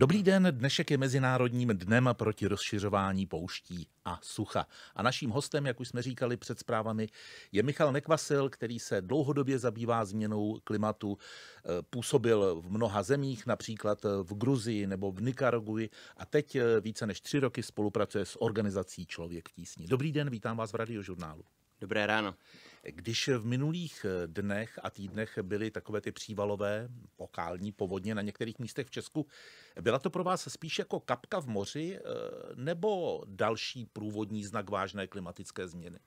Dobrý den, dnešek je Mezinárodním dnem proti rozšiřování pouští a sucha. A naším hostem, jak už jsme říkali před zprávami, je Michal Nekvasil, který se dlouhodobě zabývá změnou klimatu. E, působil v mnoha zemích, například v Gruzii nebo v Nikaraguji a teď e, více než tři roky spolupracuje s organizací Člověk v tísni. Dobrý den, vítám vás v radiožurnálu. Dobré ráno. Když v minulých eh, dnech a týdnech byly takové ty přívalové lokální povodně na některých místech v Česku, byla to pro vás spíš jako kapka v moři eh, nebo další průvodní znak vážné klimatické změny?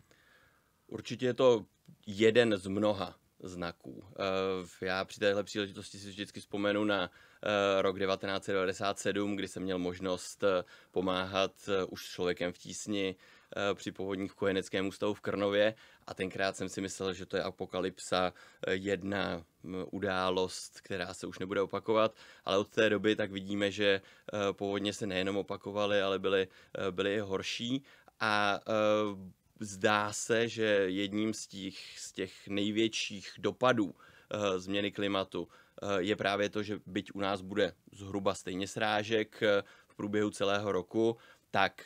Určitě je to jeden z mnoha znaků. Eh, já při téhle příležitosti si vždycky vzpomenu na rok 1997, kdy jsem měl možnost pomáhat už člověkem v tísni Eh, při povodních v kojeneckém ústavu v Krnově a tenkrát jsem si myslel, že to je apokalypsa eh, jedna událost, která se už nebude opakovat, ale od té doby tak vidíme, že eh, povodně se nejenom opakovaly, ale byly, byly horší a zdá se, že jedním z těch, z těch největších dopadů změny klimatu je právě to, že byť u nás bude zhruba stejně srážek v průběhu celého roku, tak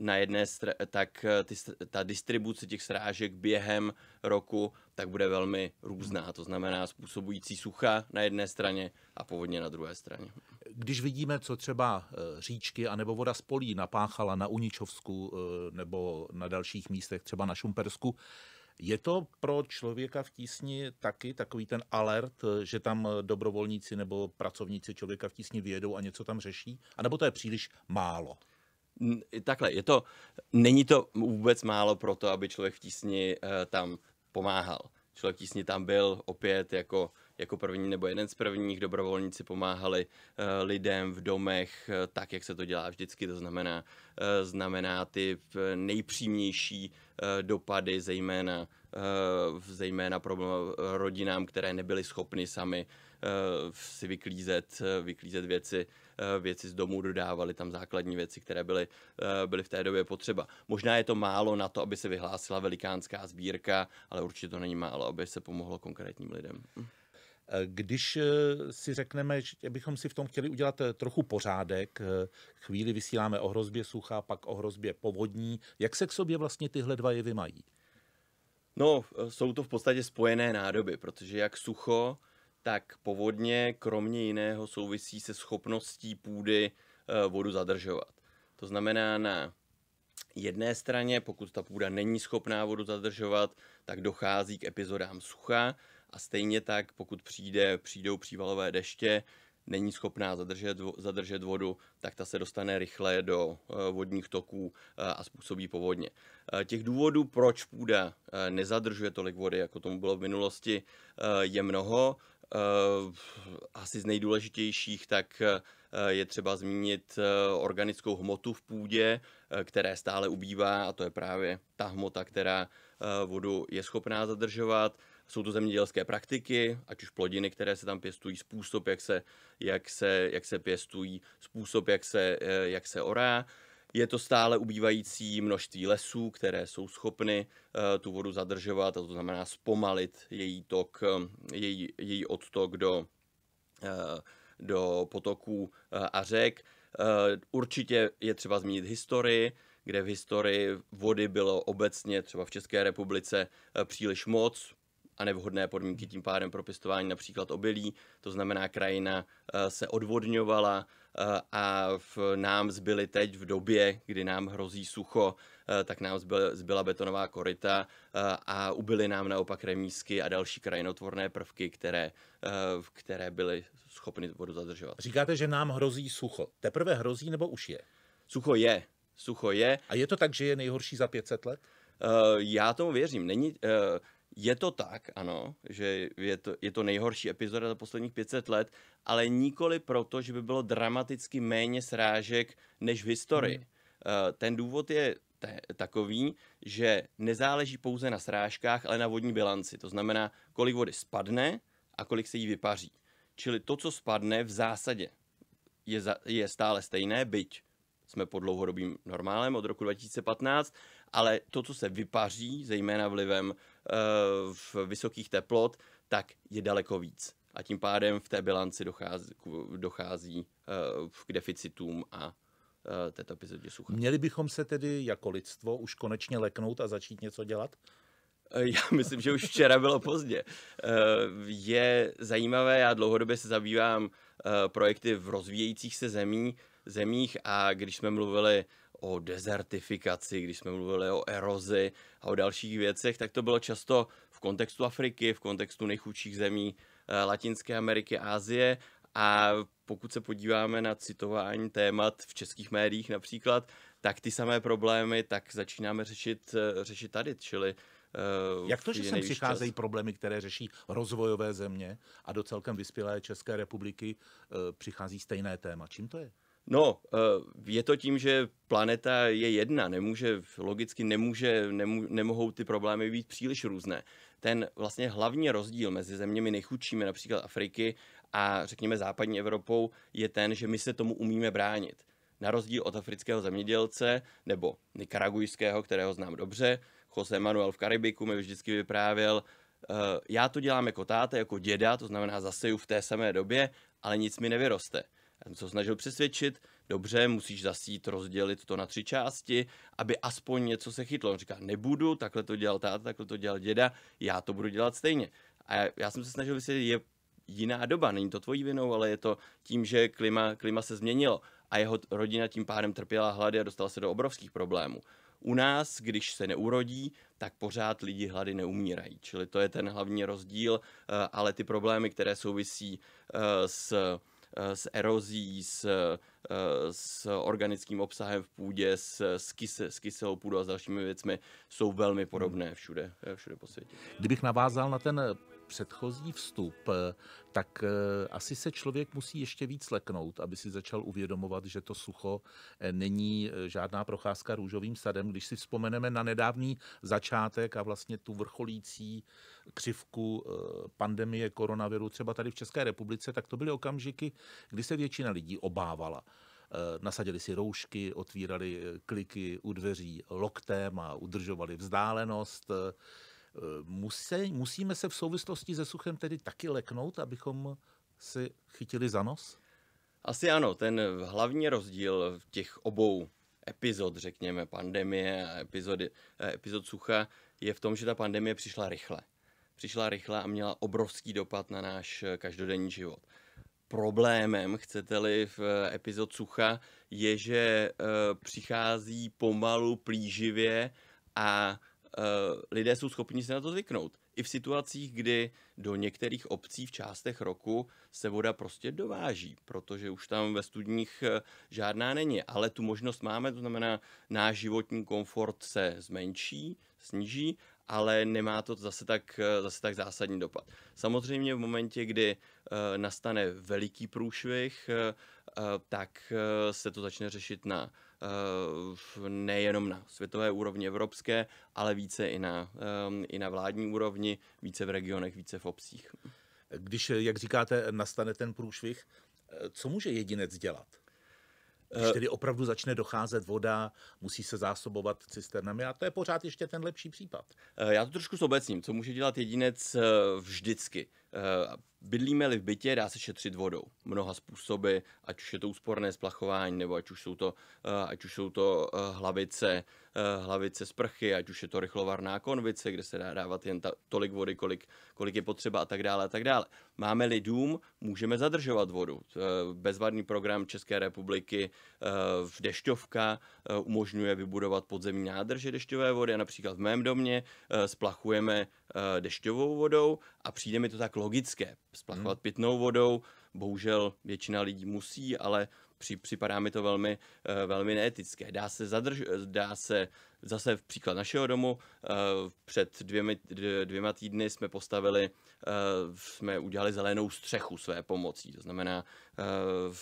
na jedné eh, str- tak ty, ta distribuce těch srážek během roku tak bude velmi různá, to znamená způsobující sucha na jedné straně a povodně na druhé straně. Když vidíme, co třeba eh, říčky anebo voda z polí napáchala na Uničovsku eh, nebo na dalších místech, třeba na Šumpersku, je to pro člověka v tísni taky takový ten alert, že tam dobrovolníci nebo pracovníci člověka v tísni vědou a něco tam řeší? A nebo to je příliš málo? takhle, je to, není to vůbec málo pro to, aby člověk v tísni uh, tam pomáhal. Člověk v tísni tam byl opět jako, jako první nebo jeden z prvních. Dobrovolníci pomáhali uh, lidem v domech uh, tak, jak se to dělá vždycky. To znamená, uh, znamená ty nejpřímnější uh, dopady, zejména Eh, zejména problém eh, rodinám, které nebyly schopny sami eh, si vyklízet, vyklízet věci, věci z domů, dodávali tam základní věci, které byly, byly v té době potřeba. Možná je to málo na to, aby se vyhlásila velikánská sbírka, ale určitě to není málo, aby se pomohlo konkrétním lidem. Když si řekneme, že bychom si v tom chtěli udělat trochu pořádek, chvíli vysíláme o hrozbě sucha, pak o hrozbě povodní, jak se k sobě vlastně tyhle dva jevy mají? No, jsou to v podstatě spojené nádoby, protože jak sucho, tak povodně kromě jiného souvisí se schopností půdy eh, vodu zadržovat. To znamená na jedné straně, pokud ta půda není schopná vodu zadržovat, tak dochází k epizodám sucha a stejně tak, pokud přijde, přijdou přívalové deště, není schopná zadržet, zadržet vodu, tak ta se dostane rychle do eh, vodních toků eh, a způsobí povodně. Eh, těch důvodů, proč půda nezadržuje tolik vody, jako tomu bylo v minulosti, je mnoho. Asi z nejdůležitějších tak je třeba zmínit organickou hmotu v půdě, které stále ubývá a to je právě ta hmota, která vodu je schopná zadržovat. Jsou to zemědělské praktiky, ať už plodiny, které se tam pěstují, způsob, jak se, jak se, jak se pěstují, způsob, jak se, eh, jak se orá. Je to stále ubývající množství lesů, které jsou schopny eh, tu vodu zadržovat, a to znamená zpomalit její tok, eh, její, její odtok do, do potoků a řek. Určitě je třeba zmínit historii, kde v historii vody bylo obecně třeba v České republice příliš moc, a nevhodné podmínky tím pádem pro pěstování například obilí, to znamená krajina eh, se odvodňovala eh, a v nám zbyly teď v době, kdy nám hrozí sucho, eh, tak nám zbyla, betonová korita a ubyly nám naopak remísky a další krajinotvorné prvky, které, které byly schopny vodu zadržovat. Říkáte, že nám hrozí sucho. Teprve hrozí nebo už je? Sucho je. Sucho je. A je to tak, že je nejhorší za 500 let? Uh, já tomu věřím. Není, uh, je to tak, ano, že je to, je to nejhorší epizoda za posledních 500 let, ale nikoli proto, že by bylo dramaticky méně srážek než v historii. Hmm. Eh, ten důvod je takový, že nezáleží pouze na srážkách, ale na vodní bilanci. To znamená, kolik vody spadne a kolik se jí vypaří. Čili to, co spadne v zásadě, je, za, je stále stejné, byť jsme pod dlouhodobým normálem od roku 2015, ale to, co se vypaří, zejména vlivem Eh, v vysokých teplot, tak je daleko víc. A tím pádem v té bilanci dochází, dochází eh, k deficitům a eh, této epizodě sucha. Měli bychom se tedy jako lidstvo už konečně leknout a začít něco dělat? Já myslím, že už včera bylo pozdě. Je zajímavé, já dlouhodobě se zabývám projekty v rozvíjejících se zemí, zemích a když jsme mluvili o dezertifikaci, když jsme mluvili o erozi a o dalších věcech, tak to bylo často v kontextu Afriky, v kontextu nejchudších zemí eh, Latinské Ameriky, Asie a pokud se podíváme na citování témat v českých médiích například, tak ty samé problémy tak začínáme řešit, eh, řešit tady, čili Uh, Jak to, že sem přicházejí čas? problémy, které řeší rozvojové země a do celkem vyspělé České republiky uh, přichází stejné téma? Čím to je? No, eh, je to tím, že planeta je jedna, nemůže, logicky nemůže, nemů, nemohou ty problémy být příliš různé. Ten vlastně hlavní rozdíl mezi zeměmi nejchudšími, například Afriky a řekněme západní Evropou, je ten, že my se tomu umíme bránit. Na rozdíl od afrického zemědělce nebo nikaragujského, kterého znám dobře, Jose Manuel v Karibiku mi vždycky vyprávěl, eh, já to dělám jako táta, jako děda, to znamená zaseju v té samé době, ale nic mi nevyroste jsem se snažil přesvědčit, dobře, musíš zasít, rozdělit to na tři části, aby aspoň něco se chytlo. On říká, nebudu, takhle to dělal táta, takhle to dělal děda, já to budu dělat stejně. A já jsem se snažil vysvětlit, je jiná doba, není to tvojí vinou, ale je to tím, že klima, klima se změnilo a jeho rodina tím pádem trpěla hlady a dostala se do obrovských problémů. U nás, když se neurodí, tak pořád lidi hlady neumírají. Čili to je ten hlavní rozdíl, eh, ale ty problémy, které souvisí eh, s Eh, s erozí, s, eh, s organickým obsahem v půdě, s, s, kyse, s kyselou půdou a s dalšími věcmi jsou velmi podobné hmm. všude, eh, všude po světě. Kdybych navázal na ten předchozí vstup, eh, tak eh, asi se člověk musí ještě víc leknout, aby si začal uvědomovat, že to sucho eh, není žádná procházka růžovým sadem. Když si vzpomeneme na nedávný začátek a vlastně tu vrcholící křivku pandemie koronaviru třeba tady v České republice, tak to byly okamžiky, kdy se většina lidí obávala nasadili si roušky, otvírali kliky u dveří loktem a udržovali vzdálenost. Musí, musíme se v souvislosti se suchem tedy taky leknout, abychom si chytili za nos? Asi ano, ten hlavní rozdíl v těch obou epizod, řekněme, pandemie a epizody, eh, epizod sucha, je v tom, že ta pandemie přišla rychle. Přišla rychle a měla obrovský dopad na náš každodenní život. Problémem, chcete-li, v eh, epizod sucha je, že eh, přichází pomalu, plíživě a Eh, lidé jsou schopni se na to zvyknout. I v situacích, kdy do některých obcí v částech roku se voda prostě dováží, protože už tam ve studních eh, žádná není. Ale tu možnost máme, to znamená, náš životní komfort se zmenší, sníží, ale nemá to zase tak, eh, zase tak zásadní dopad. Samozřejmě v momentě, kdy nastane veliký průšvih, tak se to začne řešit na Eh, nejenom na světové úrovni evropské, ale více i na, eh, i na vládní úrovni, více v regionech, více v obcích. Když, jak říkáte, nastane ten průšvih, eh, co může jedinec dělat? Když tedy opravdu začne docházet voda, musí se zásobovat cisternami a to je pořád ještě ten lepší případ. Já to trošku obecním, co může dělat jedinec vždycky. Eh, bydlíme-li v bytě, dá se šetřit vodou mnoha způsoby, ať už je to úsporné splachování, nebo ať už jsou to, eh, ať už jsou to eh, hlavice, hlavice sprchy, ať už je to rychlovarná konvice, kde se dá dávat jen ta, tolik vody, kolik, kolik je potřeba a tak dále a tak dále. Máme-li dům, můžeme zadržovat vodu. Bezvadný program České republiky v dešťovka umožňuje vybudovat podzemní nádrže dešťové vody a například v mém domě splachujeme Eh, dešťovou vodou a přijde mi to tak logické. Splachovat hmm. pitnou vodou, bohužel většina lidí musí, ale při, připadá mi to velmi, eh, velmi neetické. Dá se, zadrž, dá se zase v příklad našeho domu, eh, před dvěmi, dvěma týdny jsme postavili, jsme udělali zelenou střechu své pomocí, to znamená,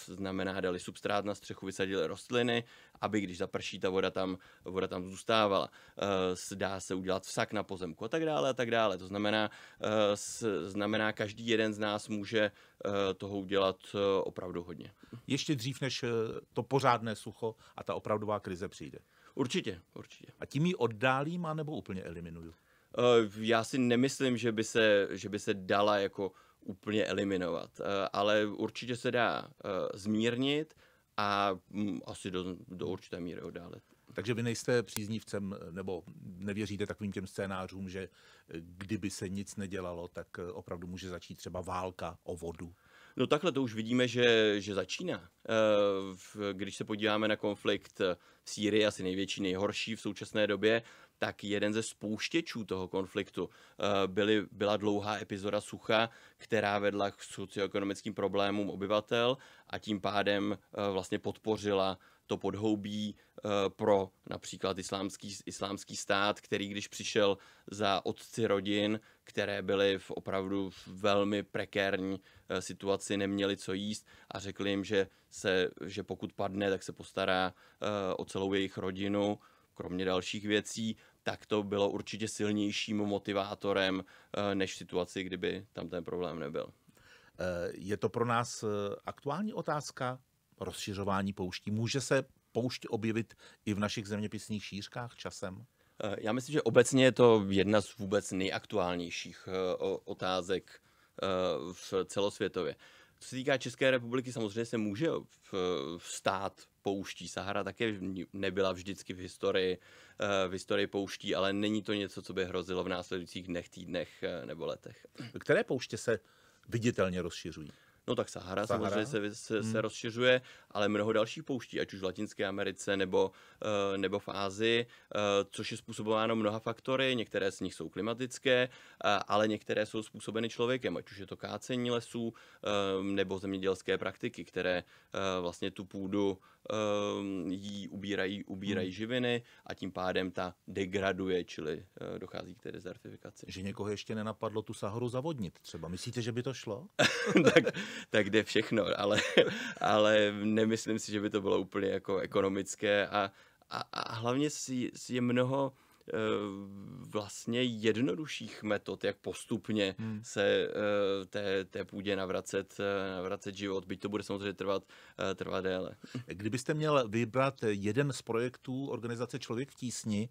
znamená dali substrát na střechu, vysadili rostliny, aby když zaprší ta voda tam, voda tam zůstávala. Eh, dá se udělat vsak na pozemku a tak dále a tak dále. To znamená, eh, znamená každý jeden z nás může eh, toho udělat opravdu hodně. Ještě dřív, než to pořádné sucho a ta opravdová krize přijde. Určitě, určitě. A tím ji oddálím, anebo úplně eliminuju? Já si nemyslím, že by se, že by se dala jako úplně eliminovat, ale určitě se dá zmírnit a mm, asi do, do určité míry oddálit. Takže vy nejste příznivcem eh, nebo nevěříte takovým těm scénářům, že eh, kdyby se nic nedělalo, tak eh, opravdu může začít třeba válka o vodu? No takhle to už vidíme, že, že začíná. Když se podíváme na konflikt v Sýrii, asi největší, nejhorší v současné době, tak jeden ze spouštěčů toho konfliktu eh, byly, byla dlouhá epizoda sucha, která vedla k socioekonomickým problémům obyvatel a tím pádem eh, vlastně podpořila to podhoubí eh, pro například islámský, islámský stát, který když přišel za otci rodin, které byly v opravdu v velmi prekérní situaci, neměli co jíst a řekli jim, že, se, že pokud padne, tak se postará o celou jejich rodinu, kromě dalších věcí, tak to bylo určitě silnějším motivátorem eh, než v situaci, kdyby tam ten problém nebyl. Eh, je to pro nás eh, aktuální otázka rozšiřování pouští? Může se poušť objevit i v našich zeměpisných šířkách časem? Já myslím, že obecně je to jedna z vůbec nejaktuálnějších otázek v celosvětově. Co se týká České republiky, samozřejmě se může stát pouští. Sahara také nebyla vždycky v historii, eh, v historii pouští, ale není to něco, co by hrozilo v následujících dnech, týdnech eh, nebo letech. Které pouště se viditelně rozšiřují? No tak Sahara, Sahara. samozřejmě se, se, hmm. se rozšiřuje, ale mnoho dalších pouští, ať už v Latinské Americe nebo, uh, nebo v Ázii, uh, což je způsobováno mnoha faktory, některé z nich jsou klimatické, uh, ale některé jsou způsobeny člověkem, ať už je to kácení lesů uh, nebo zemědělské praktiky, které uh, vlastně tu půdu uh, jí ubírají, ubírají hmm. živiny a tím pádem ta degraduje, čili uh, dochází k té dezertifikaci. Že někoho ještě nenapadlo tu Saharu zavodnit třeba. Myslíte, že by to šlo? tak tak jde všechno, ale, ale nemyslím si, že by to bylo úplně jako ekonomické a, a, a hlavně si, si je mnoho eh, vlastně jednodušších metod, jak postupně hmm. se eh, té, té půdě navracet, eh, navracet život, byť to bude samozřejmě trvat, trvat déle. Kdybyste měl vybrat jeden z projektů organizace Člověk v tísni,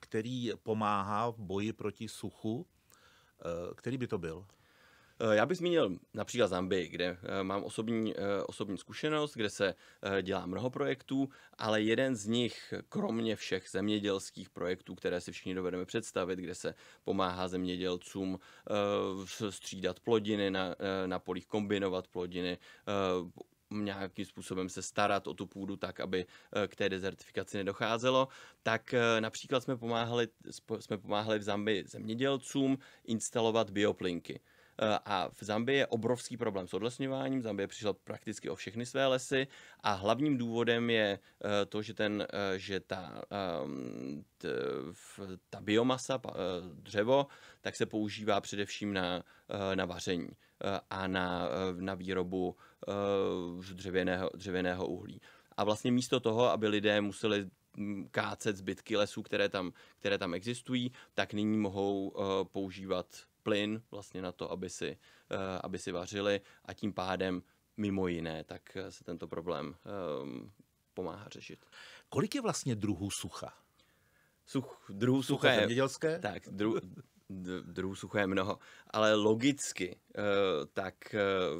který pomáhá v boji proti suchu, který by to byl? Eh, já bych zmínil například Zambii, kde eh, mám osobní, eh, osobní zkušenost, kde se dělá mnoho projektů, ale jeden z nich, kromě všech zemědělských projektů, které si všichni dovedeme představit, kde se pomáhá zemědělcům střídat plodiny na, na polích, kombinovat plodiny, nějakým způsobem se starat o tu půdu tak, aby k té dezertifikaci nedocházelo, tak například jsme pomáhali, jsme pomáhali v Zambii zemědělcům instalovat bioplinky. Eh, a v Zambii je obrovský problém s odlesňováním. Zambie přišla prakticky o všechny své lesy a hlavním důvodem je eh, to, že, ten, eh, že ta, ehm, ta biomasa, dřevo, tak se používá především na, na vaření a na, na výrobu dřevěného, dřevěného uhlí. A vlastně místo toho, aby lidé museli hm, kácet zbytky lesů, které tam, které tam existují, tak nyní mohou používat plyn vlastně na to, aby si, eh, aby si vařili a tím pádem mimo jiné, tak eh, se tento problém ehm, pomáhá řešit. Kolik je vlastně druhů sucha? Such, druhů sucha, sucha je... Zemědělské? Tak, dru, druhů sucha je mnoho, ale logicky eh, tak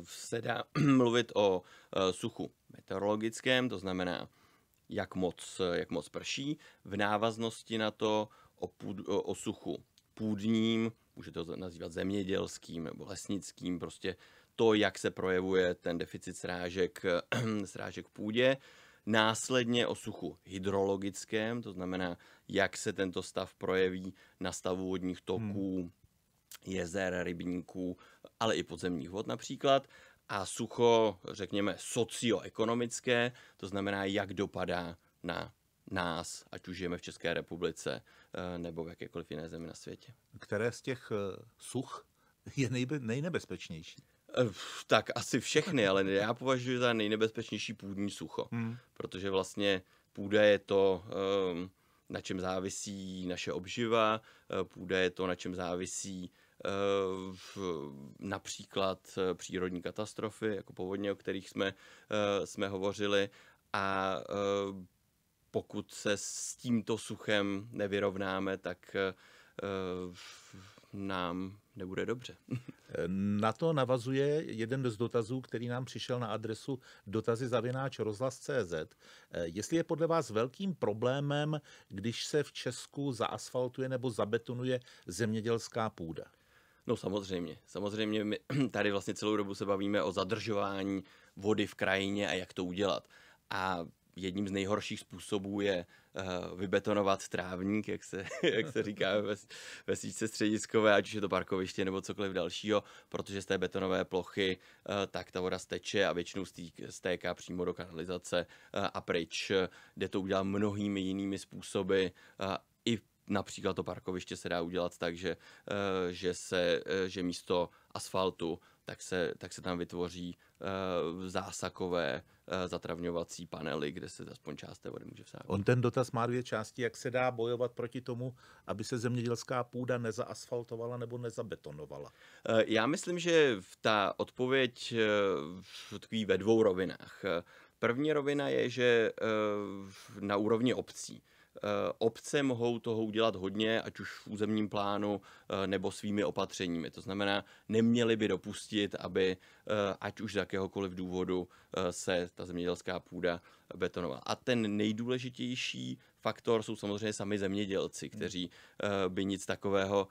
se dá mluvit o suchu meteorologickém, to znamená, jak moc, jak moc prší, v návaznosti na to o, půd, o suchu půdním, můžete to nazývat zemědělským nebo lesnickým, prostě to, jak se projevuje ten deficit srážek, srážek v půdě. Následně o suchu hydrologickém, to znamená, jak se tento stav projeví na stavu vodních toků, hmm. jezer, rybníků, ale i podzemních vod například a sucho, řekněme, socioekonomické, to znamená, jak dopadá na nás, ať už žijeme v České republice eh, nebo v jakékoliv jiné zemi na světě. Které z těch eh, such je nejbe, nejnebezpečnější? Eh, tak asi všechny, ale já považuji za nejnebezpečnější půdní sucho, hmm. protože vlastně půda je to, ehm, na čem závisí naše obživa, půda je to, na čem závisí v, například přírodní katastrofy, jako povodně, o kterých jsme, jsme hovořili, a pokud se s tímto suchem nevyrovnáme, tak eh, eh, nám nebude dobře. Eh, na to navazuje jeden z dotazů, který nám přišel na adresu dotazy zavináč rozhlas.cz. Jestli je podle vás velkým problémem, když se v Česku zaasfaltuje nebo zabetonuje zemědělská půda? No samozřejmě, samozřejmě my tady vlastně celou dobu se bavíme o zadržování vody v krajině a jak to udělat. A jedním z nejhorších způsobů je uh, vybetonovat trávník, jak se, jak se říká ve, ve síce střediskové, ať už je to parkoviště nebo cokoliv dalšího, protože z té betonové plochy uh, tak ta voda steče a většinou stýk, stéká přímo do kanalizace uh, a pryč. Jde to udělat mnohými jinými způsoby uh, i Například to parkoviště se dá udělat tak, že, že, se, že místo asfaltu tak se, tak se tam vytvoří uh, zásakové uh, zatravňovací panely, kde se aspoň část té vody může vsáknout. On ten dotaz má dvě části, jak se dá bojovat proti tomu, aby se zemědělská půda nezaasfaltovala nebo nezabetonovala. Uh, já myslím, že ta odpověď uh, tkví ve dvou rovinách. První rovina je, že uh, na úrovni obcí uh, Eh, obce mohou toho udělat hodně, ať už v územním plánu eh, nebo svými opatřeními. To znamená, neměli by dopustit, aby eh, ať už z jakéhokoliv důvodu se ta zemědělská půda betonovala. A ten nejdůležitější faktor jsou samozřejmě sami zemědělci, hmm. kteří by nic takového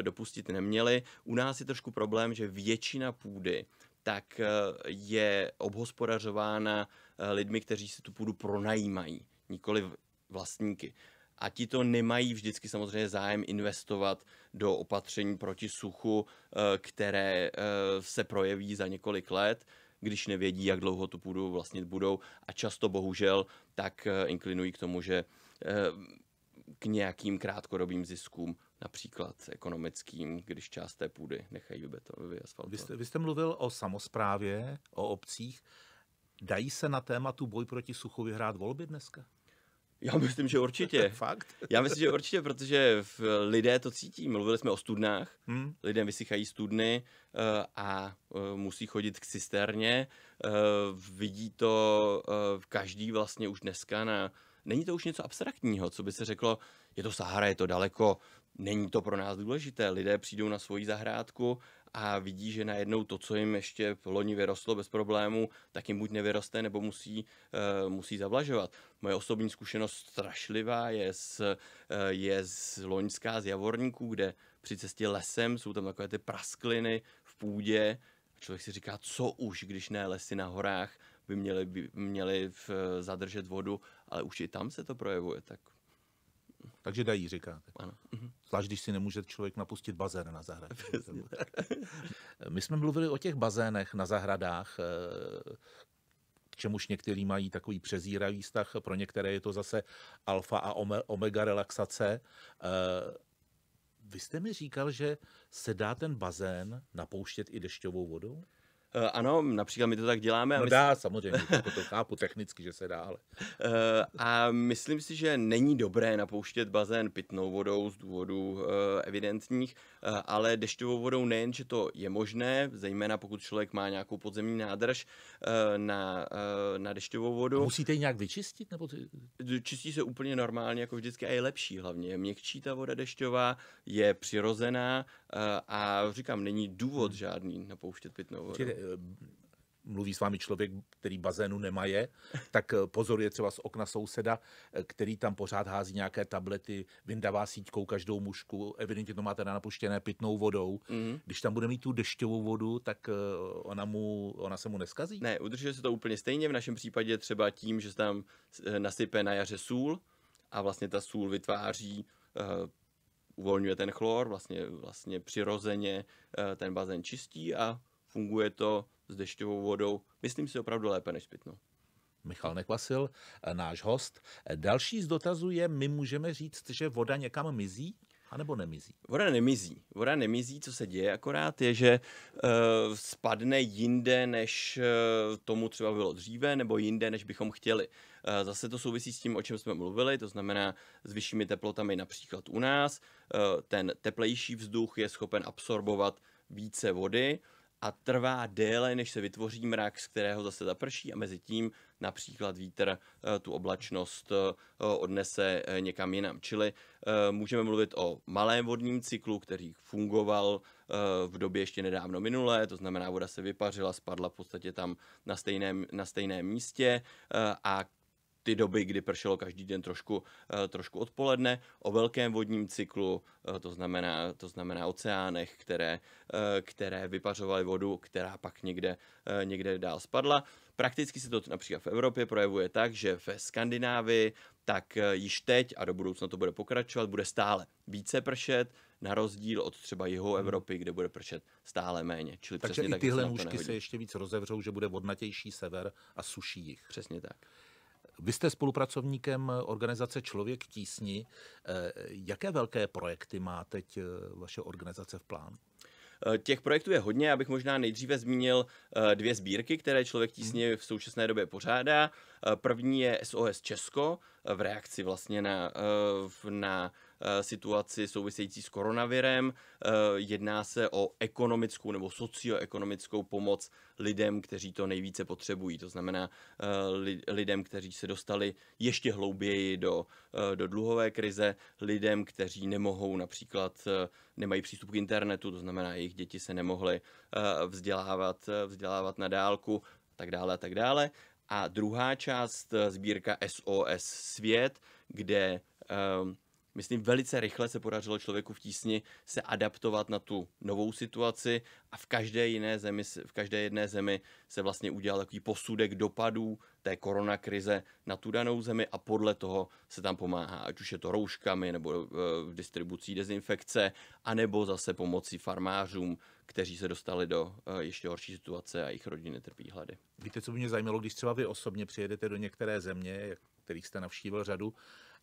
dopustit neměli. U nás je trošku problém, že většina půdy tak je obhospodařována lidmi, kteří si tu půdu pronajímají nikoli vlastníky. A ti to nemají vždycky samozřejmě zájem investovat do opatření proti suchu, eh, které eh, se projeví za několik let, když nevědí, jak dlouho tu půdu vlastnit budou. A často bohužel tak eh, inklinují k tomu, že k nějakým krátkodobým ziskům, například ekonomickým, když část té půdy nechají vyasfaltovat. Vy jste, vy jste mluvil o samozprávě, o obcích. Dají se na tématu boj proti suchu vyhrát volby dneska? Já myslím, že určitě. Fakt? Já myslím, že určitě, protože v lidé to cítí. Mluvili jsme o studnách, hmm. Lidé vysychají studny uh, a uh, musí chodit k cisterně. Uh, vidí to každý vlastně už dneska na... Není to už něco abstraktního, co by se řeklo, je to Sahara, je to daleko, není to pro nás důležité. Lidé přijdou na svoji zahrádku a vidí, že najednou to, co jim ještě v loni vyrostlo bez problémů, tak jim buď nevyroste, nebo musí, eh, musí zavlažovat. Moje osobní zkušenost strašlivá je z, eh, je z loňská z Javorníků, kde při cestě lesem jsou tam takové ty praskliny v půdě, Člověk si říká, co už, když ne lesy na horách, by měly, by měly v, eh, zadržet vodu, ale už i tam se to projevuje, tak takže dají, říkáte. Ano. Mhm. Zvlášť, když si nemůže člověk napustit bazén na zahradě. My jsme mluvili o těch bazénech na zahradách, eh, k čemuž někteří mají takový přezíravý vztah, pro některé je to zase alfa a omega relaxace. Eh, vy jste mi říkal, že se dá ten bazén napouštět i dešťovou vodou? Eh, ano, například my to tak děláme. No dá, myslím... samozřejmě, to, jako to chápu technicky, že se dá, ale... Eh, a myslím si, že není dobré napouštět bazén pitnou vodou z důvodů eh, evidentních, ale dešťovou vodou nejen, že to je možné, zejména pokud člověk má nějakou podzemní nádrž na, na dešťovou vodu. A musíte ji nějak vyčistit? Nebo ty... Čistí se úplně normálně, jako vždycky, a je lepší hlavně. Je měkčí ta voda dešťová, je přirozená a říkám, není důvod hmm. žádný napouštět pitnou vodu. Čili Eh, mluví s vámi člověk, který bazénu nemaje, tak eh, pozoruje třeba z okna souseda, eh, který tam pořád hází nějaké tablety, vyndává síťkou každou mušku, evidentně to má teda napuštěné pitnou vodou. Mm. Když tam bude mít tu dešťovou vodu, tak ona, mu, ona se mu neskazí? Ne, udržuje se to úplně stejně, v našem případě třeba tím, že se tam nasype na jaře sůl a vlastně ta sůl vytváří uh, uvolňuje ten chlor, vlastně, vlastně přirozeně uh, ten bazén čistí a funguje to s dešťovou vodou, myslím si opravdu lépe než pitnou. Michal Nekvasil, náš host. Další z dotazů je, my můžeme říct, že voda někam mizí? A nebo nemizí? Voda nemizí. Voda nemizí, co se děje akorát, je, že e, spadne jinde, než e, tomu třeba bylo dříve, nebo jinde, než bychom chtěli. E, zase to souvisí s tím, o čem jsme mluvili, to znamená s vyššími teplotami například u nás. E, ten teplejší vzduch je schopen absorbovat více vody, a trvá déle, než se vytvoří mrak, z kterého zase zaprší a mezi tím například vítr eh, tu oblačnost eh, odnese eh, někam jinam. Čili můžeme mluvit o malém vodním cyklu, který fungoval v době ještě nedávno minulé, to znamená voda se vypařila, spadla v podstatě tam na stejném, na stejném místě a ty doby, kdy pršelo každý den trošku, eh, trošku odpoledne, o velkém vodním cyklu, eh, to znamená, to znamená oceánech, které, eh, které vypařovaly vodu, která pak někde, někde dál spadla. Prakticky se to například v Evropě projevuje tak, že ve Skandinávii tak již teď a do budoucna to bude pokračovat, bude stále více pršet, na rozdíl od třeba jeho hmm. Evropy, kde bude pršet stále méně. Čili Takže i tak, tyhle nůžky se ještě víc rozevřou, že bude vodnatější sever a suší jich. Přesně tak. Vy jste spolupracovníkem organizace Člověk tísni. Eh, jaké velké projekty má teď eh, vaše organizace v plánu? Eh, těch projektů je hodně, abych možná nejdříve zmínil dvě sbírky, které člověk tísně hmm. v současné době pořádá. První je SOS Česko v reakci vlastně na, na Eh, situaci související s koronavirem. Eh, jedná se o ekonomickou nebo socioekonomickou pomoc lidem, kteří to nejvíce potřebují. To znamená eh, lidem, kteří se dostali ještě hlouběji do, do dluhové krize, lidem, kteří nemohou například, nemají přístup k internetu, to znamená, jejich děti se nemohly vzdělávat, vzdělávat na dálku, tak dále a tak dále. A druhá část sbírka SOS Svět, kde um, myslím, velice rychle se podařilo člověku v tísni se adaptovat na tu novou situaci a v každé jiné zemi, v každé jedné zemi se vlastně udělal takový posudek dopadů té koronakrize na tu danou zemi a podle toho se tam pomáhá, ať už je to rouškami nebo eh, v distribucí dezinfekce, anebo zase pomocí farmářům, kteří se dostali do eh, ještě horší situace a jejich rodiny trpí hlady. Víte, co by mě zajímalo, když třeba vy osobně přijedete do některé země, kterých jste navštívil řadu,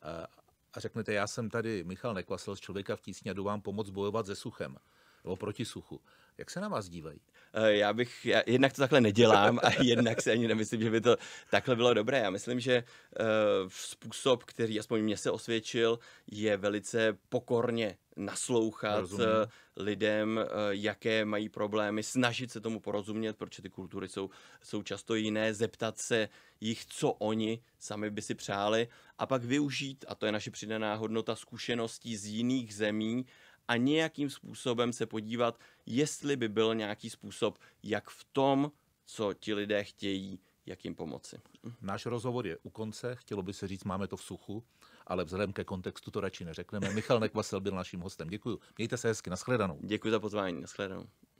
eh, a řeknete, já jsem tady Michal Nekvasl z Člověka v tísni a jdu vám pomoct bojovat se suchem nebo proti suchu. Jak se na vás dívají? Eh, já bych, já jednak to takhle nedělám a jednak si ani nemyslím, že by to takhle bylo dobré. Já myslím, že uh, způsob, který aspoň mě se osvědčil, je velice pokorně naslouchat Rozumím. Eh, lidem, eh, jaké mají problémy, snažit se tomu porozumět, protože ty kultury jsou, jsou často jiné, zeptat se jich, co oni sami by si přáli a pak využít, a to je naše přidaná hodnota, zkušeností z jiných zemí a nějakým způsobem se podívat, jestli by byl nějaký způsob, jak v tom, co ti lidé chtějí, jak jim pomoci. Náš rozhovor je u konce, chtělo by se říct, máme to v suchu ale vzhledem ke kontextu to radši neřekneme. Michal Nekvasel byl naším hostem. Děkuji. Mějte se hezky. Naschledanou. Děkuji za pozvání. Naschledanou.